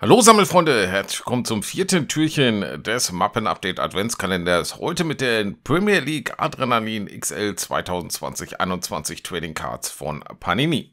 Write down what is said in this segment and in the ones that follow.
Hallo Sammelfreunde, herzlich willkommen zum vierten Türchen des Mappen-Update Adventskalenders. Heute mit den Premier League Adrenalin XL 2020-21 Trading Cards von Panini.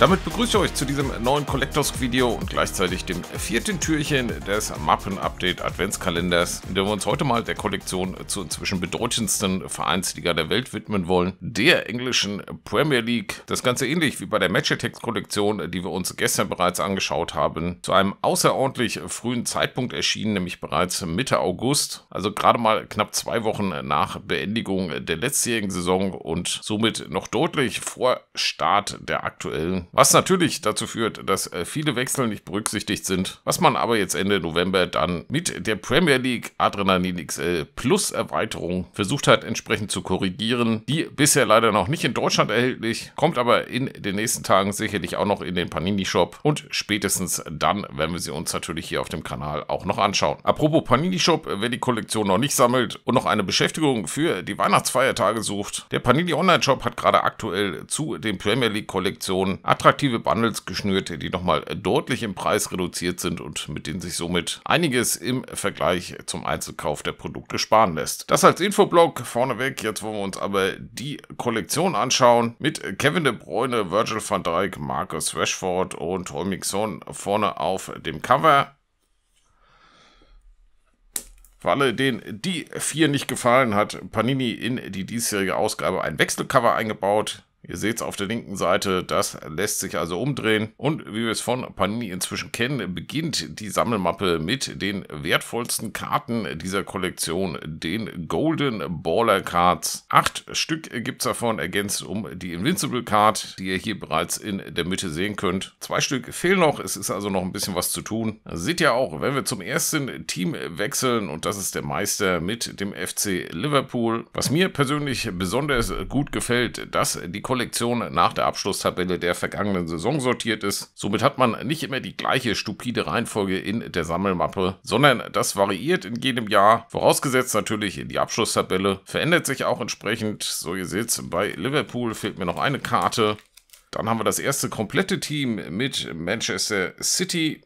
Damit begrüße ich euch zu diesem neuen Collectors Video und gleichzeitig dem vierten Türchen des Mappen-Update Adventskalenders, in dem wir uns heute mal der Kollektion zur inzwischen bedeutendsten Vereinsliga der Welt widmen wollen, der englischen Premier League. Das Ganze ähnlich wie bei der Matchetext Kollektion, die wir uns gestern bereits angeschaut haben, zu einem außerordentlich frühen Zeitpunkt erschienen, nämlich bereits Mitte August, also gerade mal knapp zwei Wochen nach Beendigung der letztjährigen Saison und somit noch deutlich vor Start der aktuellen was natürlich dazu führt, dass äh, viele Wechsel nicht berücksichtigt sind, was man aber jetzt Ende November dann mit der Premier League Adrenalin XL Plus Erweiterung versucht hat entsprechend zu korrigieren, die bisher leider noch nicht in Deutschland erhältlich, kommt aber in den nächsten Tagen sicherlich auch noch in den Panini Shop und spätestens dann werden wir sie uns natürlich hier auf dem Kanal auch noch anschauen. Apropos Panini Shop, äh, wer die Kollektion noch nicht sammelt und noch eine Beschäftigung für die Weihnachtsfeiertage sucht, der Panini Online Shop hat gerade aktuell zu den Premier League Kollektionen attraktive Bundles geschnürt, die nochmal äh, deutlich im Preis reduziert sind und mit denen sich somit einiges im Vergleich zum Einzelkauf der Produkte sparen lässt. Das als Infoblock vorneweg. Jetzt wollen wir uns aber die Kollektion anschauen mit Kevin De Bruyne, Virgil van Dijk, Marcus Rashford und Holmixon vorne auf dem Cover. Für alle, denen die vier nicht gefallen hat, Panini in die diesjährige Ausgabe ein Wechselcover eingebaut. Ihr seht es auf der linken Seite, das lässt sich also umdrehen. Und wie wir es von Panini inzwischen kennen, beginnt die Sammelmappe mit den wertvollsten Karten dieser Kollektion, den Golden Baller Cards. Acht Stück gibt es davon, ergänzt um die Invincible Card, die ihr hier bereits in der Mitte sehen könnt. Zwei Stück fehlen noch, es ist also noch ein bisschen was zu tun. Seht ihr auch, wenn wir zum ersten Team wechseln, und das ist der Meister mit dem FC Liverpool. Was mir persönlich besonders gut gefällt, dass die Kollektion nach der Abschlusstabelle der vergangenen Saison sortiert ist. Somit hat man nicht immer die gleiche stupide Reihenfolge in der Sammelmappe, sondern das variiert in jedem Jahr. Vorausgesetzt natürlich die Abschlusstabelle verändert sich auch entsprechend. So, ihr seht, bei Liverpool fehlt mir noch eine Karte. Dann haben wir das erste komplette Team mit Manchester City.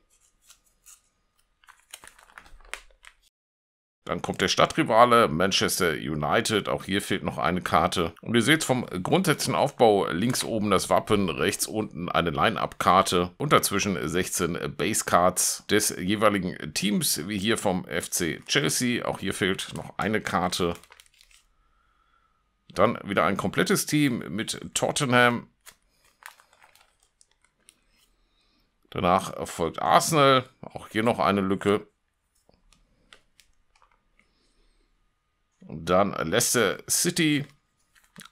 Dann kommt der Stadtrivale Manchester United. Auch hier fehlt noch eine Karte. Und ihr seht vom grundsätzlichen Aufbau links oben das Wappen, rechts unten eine Line-Up-Karte und dazwischen 16 Base-Cards des jeweiligen Teams, wie hier vom FC Chelsea. Auch hier fehlt noch eine Karte. Dann wieder ein komplettes Team mit Tottenham. Danach folgt Arsenal. Auch hier noch eine Lücke. Dann Leicester City,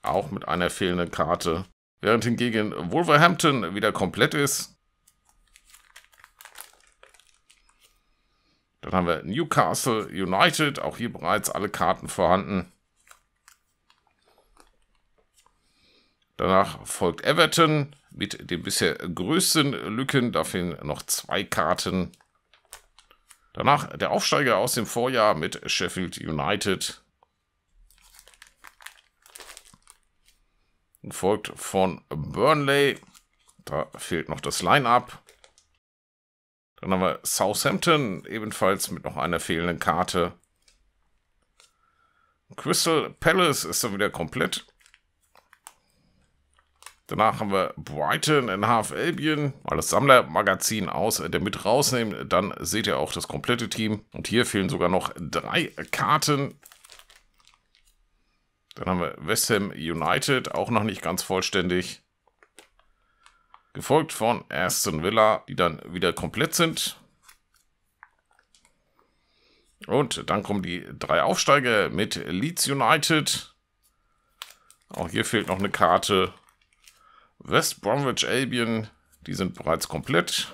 auch mit einer fehlenden Karte. Während hingegen Wolverhampton wieder komplett ist. Dann haben wir Newcastle United, auch hier bereits alle Karten vorhanden. Danach folgt Everton mit den bisher größten Lücken, dafür noch zwei Karten. Danach der Aufsteiger aus dem Vorjahr mit Sheffield United. Folgt von Burnley. Da fehlt noch das Line-Up. Dann haben wir Southampton, ebenfalls mit noch einer fehlenden Karte. Crystal Palace ist dann wieder komplett. Danach haben wir Brighton in Half Albion, mal das Sammlermagazin aus äh, der mit rausnehmen. Dann seht ihr auch das komplette Team. Und hier fehlen sogar noch drei Karten. Dann haben wir West Ham United, auch noch nicht ganz vollständig. Gefolgt von Aston Villa, die dann wieder komplett sind. Und dann kommen die drei Aufsteiger mit Leeds United. Auch hier fehlt noch eine Karte. West Bromwich Albion, die sind bereits komplett.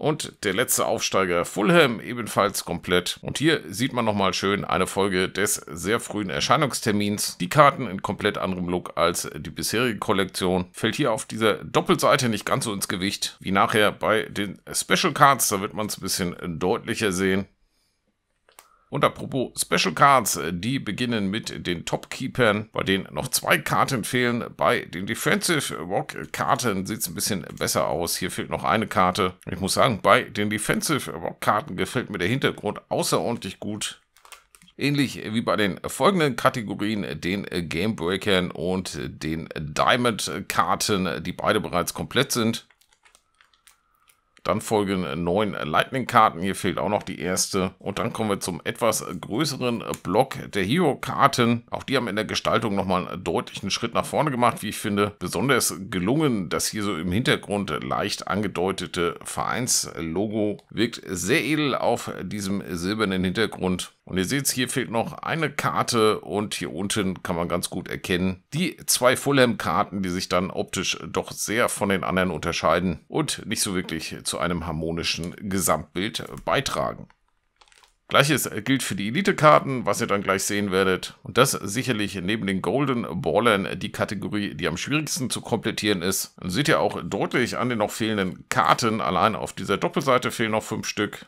Und der letzte Aufsteiger Fulham ebenfalls komplett. Und hier sieht man nochmal schön eine Folge des sehr frühen Erscheinungstermins. Die Karten in komplett anderem Look als die bisherige Kollektion. Fällt hier auf dieser Doppelseite nicht ganz so ins Gewicht wie nachher bei den Special Cards. Da wird man es ein bisschen deutlicher sehen. Und apropos Special Cards, äh, die beginnen mit den Topkeepern, bei denen noch zwei Karten fehlen. Bei den Defensive Rock Karten sieht es ein bisschen besser aus. Hier fehlt noch eine Karte. Ich muss sagen, bei den Defensive Rock Karten gefällt mir der Hintergrund außerordentlich gut. Ähnlich wie bei den folgenden Kategorien, den Gamebreakern und den Diamond-Karten, die beide bereits komplett sind. Dann folgen neun Lightning-Karten. Hier fehlt auch noch die erste. Und dann kommen wir zum etwas größeren Block der Hero-Karten. Auch die haben in der Gestaltung nochmal einen deutlichen Schritt nach vorne gemacht, wie ich finde. Besonders gelungen, das hier so im Hintergrund leicht angedeutete Vereinslogo wirkt sehr edel auf diesem silbernen Hintergrund. Und ihr seht hier fehlt noch eine Karte und hier unten kann man ganz gut erkennen die zwei Fulham-Karten, die sich dann optisch doch sehr von den anderen unterscheiden und nicht so wirklich zu einem harmonischen Gesamtbild beitragen. Gleiches gilt für die Elite-Karten, was ihr dann gleich sehen werdet. Und das sicherlich neben den Golden Ballern die Kategorie, die am schwierigsten zu komplettieren ist. Und seht ihr auch deutlich an den noch fehlenden Karten. Allein auf dieser Doppelseite fehlen noch fünf Stück.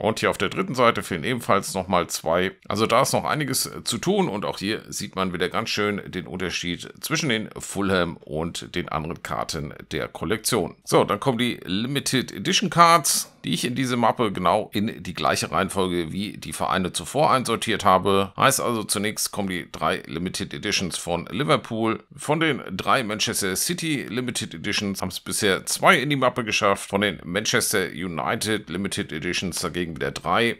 Und hier auf der dritten Seite fehlen ebenfalls nochmal zwei. Also da ist noch einiges äh, zu tun und auch hier sieht man wieder ganz schön den Unterschied zwischen den Fulham und den anderen Karten der Kollektion. So, dann kommen die Limited Edition Cards, die ich in diese Mappe genau in die gleiche Reihenfolge wie die Vereine zuvor einsortiert habe. Heißt also zunächst kommen die drei Limited Editions von Liverpool. Von den drei Manchester City Limited Editions haben es bisher zwei in die Mappe geschafft. Von den Manchester United Limited Editions dagegen kriegen wieder drei.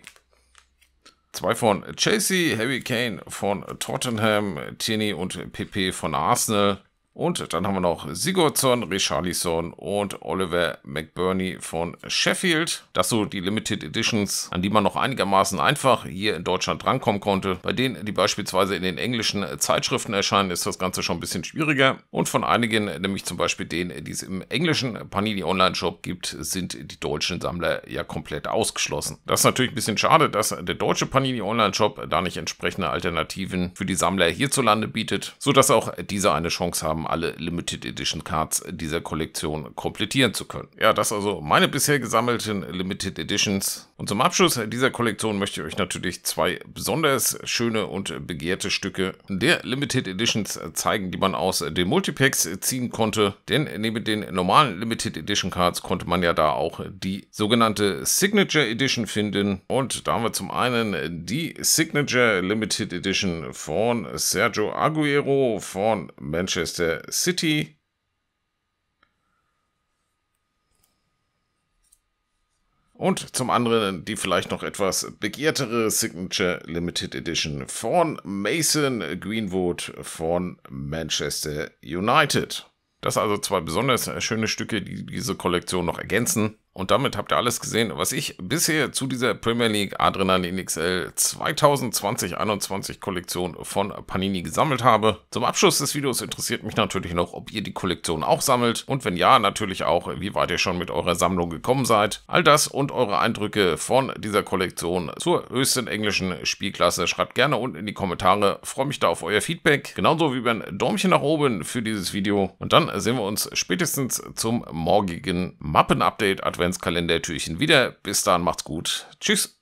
Zwei von Chelsea, Harry Kane von Tottenham, Tierney und PP von Arsenal. Und dann haben wir noch Sigurdsson, Richarlison und Oliver McBurney von Sheffield. Das so die Limited Editions, an die man noch einigermaßen einfach hier in Deutschland drankommen konnte. Bei denen, die beispielsweise in den englischen Zeitschriften erscheinen, ist das Ganze schon ein bisschen schwieriger. Und von einigen, nämlich zum Beispiel denen, die es im englischen Panini Online Shop gibt, sind die deutschen Sammler ja komplett ausgeschlossen. Das ist natürlich ein bisschen schade, dass der deutsche Panini Online Shop da nicht entsprechende Alternativen für die Sammler hierzulande bietet, sodass auch diese eine Chance haben haben, alle Limited Edition Cards dieser Kollektion komplettieren zu können. Ja, das also meine bisher gesammelten Limited Editions. Und zum Abschluss dieser Kollektion möchte ich euch natürlich zwei besonders schöne und begehrte Stücke der Limited Editions zeigen, die man aus den Multipacks ziehen konnte. Denn neben den normalen Limited Edition Cards konnte man ja da auch die sogenannte Signature Edition finden. Und da haben wir zum einen die Signature Limited Edition von Sergio Aguero von Manchester City. Und zum anderen die vielleicht noch etwas begehrtere Signature Limited Edition von Mason Greenwood von Manchester United. Das also zwei besonders schöne Stücke, die diese Kollektion noch ergänzen. Und damit habt ihr alles gesehen, was ich bisher zu dieser Premier League Adrenalin XL 2020-21 Kollektion von Panini gesammelt habe. Zum Abschluss des Videos interessiert mich natürlich noch, ob ihr die Kollektion auch sammelt und wenn ja, natürlich auch, wie weit ihr schon mit eurer Sammlung gekommen seid. All das und eure Eindrücke von dieser Kollektion zur höchsten englischen Spielklasse schreibt gerne unten in die Kommentare. freue mich da auf euer Feedback, genauso wie beim Däumchen nach oben für dieses Video. Und dann sehen wir uns spätestens zum morgigen Mappen-Update Advent Adventskalender-Türchen wieder. Bis dann, macht's gut. Tschüss.